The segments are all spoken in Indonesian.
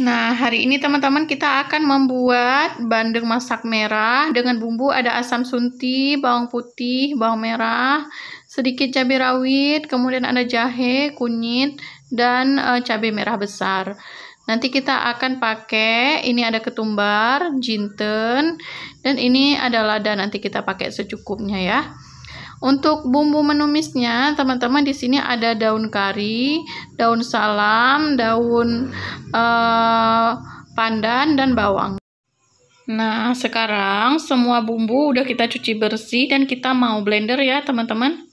Nah, hari ini teman-teman kita akan membuat bandeng masak merah dengan bumbu ada asam sunti, bawang putih, bawang merah, sedikit cabai rawit, kemudian ada jahe, kunyit, dan e, cabai merah besar. Nanti kita akan pakai, ini ada ketumbar, jinten, dan ini ada lada nanti kita pakai secukupnya ya. Untuk bumbu menumisnya, teman-teman di sini ada daun kari, daun salam, daun eh, pandan dan bawang. Nah, sekarang semua bumbu udah kita cuci bersih dan kita mau blender ya, teman-teman.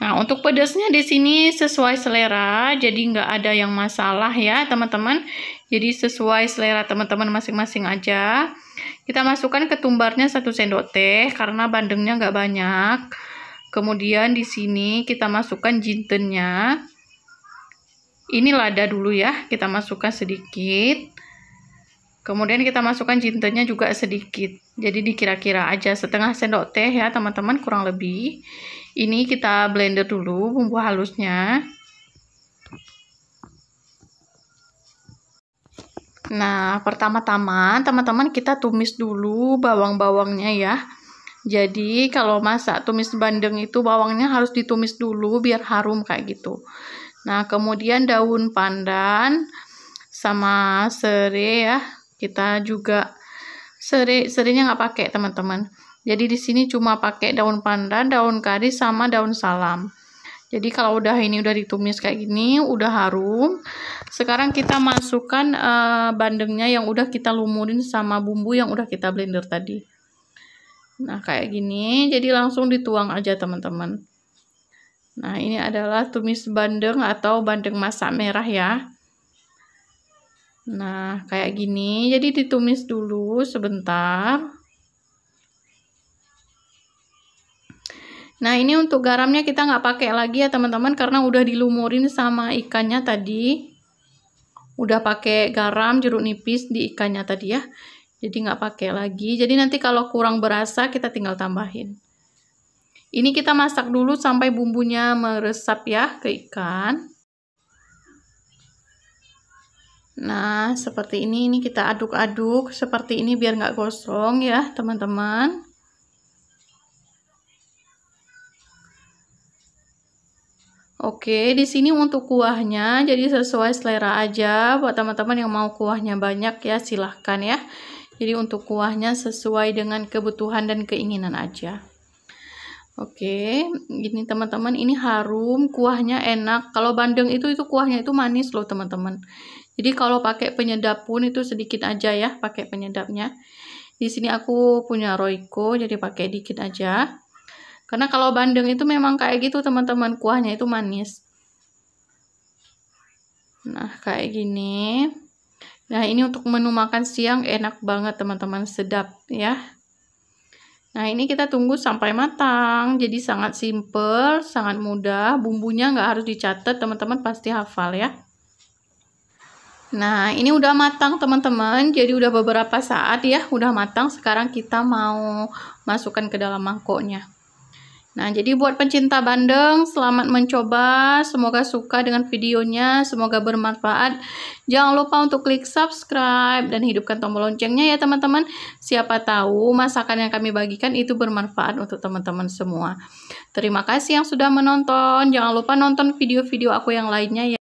Nah, untuk pedasnya di sini sesuai selera, jadi nggak ada yang masalah ya, teman-teman. Jadi sesuai selera teman-teman masing-masing aja. Kita masukkan ketumbarnya satu sendok teh karena bandengnya nggak banyak. Kemudian di sini kita masukkan jintennya. Ini lada dulu ya, kita masukkan sedikit. Kemudian kita masukkan jintennya juga sedikit. Jadi dikira-kira aja setengah sendok teh ya teman-teman kurang lebih. Ini kita blender dulu bumbu halusnya. Nah, pertama-tama teman-teman kita tumis dulu bawang-bawangnya ya. Jadi kalau masak tumis bandeng itu bawangnya harus ditumis dulu biar harum kayak gitu. Nah, kemudian daun pandan sama serai ya. Kita juga serai serainya nggak pakai teman-teman. Jadi di sini cuma pakai daun pandan, daun kari sama daun salam. Jadi kalau udah ini udah ditumis kayak gini, udah harum. Sekarang kita masukkan uh, bandengnya yang udah kita lumurin sama bumbu yang udah kita blender tadi. Nah, kayak gini. Jadi langsung dituang aja, teman-teman. Nah, ini adalah tumis bandeng atau bandeng masak merah ya. Nah, kayak gini. Jadi ditumis dulu sebentar. Nah ini untuk garamnya kita nggak pakai lagi ya teman-teman karena udah dilumurin sama ikannya tadi. Udah pakai garam jeruk nipis di ikannya tadi ya. Jadi nggak pakai lagi. Jadi nanti kalau kurang berasa kita tinggal tambahin. Ini kita masak dulu sampai bumbunya meresap ya ke ikan. Nah, seperti ini, ini kita aduk-aduk seperti ini biar nggak gosong ya, teman-teman. Oke, di sini untuk kuahnya jadi sesuai selera aja buat teman-teman yang mau kuahnya banyak ya silahkan ya. Jadi untuk kuahnya sesuai dengan kebutuhan dan keinginan aja. Oke, gini teman-teman ini harum, kuahnya enak. Kalau bandeng itu itu kuahnya itu manis loh teman-teman. Jadi kalau pakai penyedap pun itu sedikit aja ya pakai penyedapnya. Di sini aku punya Royco jadi pakai dikit aja. Karena kalau bandeng itu memang kayak gitu teman-teman, kuahnya itu manis. Nah, kayak gini. Nah, ini untuk menu makan siang enak banget teman-teman, sedap ya. Nah, ini kita tunggu sampai matang. Jadi sangat simple, sangat mudah. Bumbunya nggak harus dicatat, teman-teman pasti hafal ya. Nah, ini udah matang teman-teman. Jadi udah beberapa saat ya, udah matang. Sekarang kita mau masukkan ke dalam mangkoknya. Nah, jadi buat pencinta bandeng, selamat mencoba. Semoga suka dengan videonya, semoga bermanfaat. Jangan lupa untuk klik subscribe dan hidupkan tombol loncengnya ya teman-teman. Siapa tahu masakan yang kami bagikan itu bermanfaat untuk teman-teman semua. Terima kasih yang sudah menonton. Jangan lupa nonton video-video aku yang lainnya ya.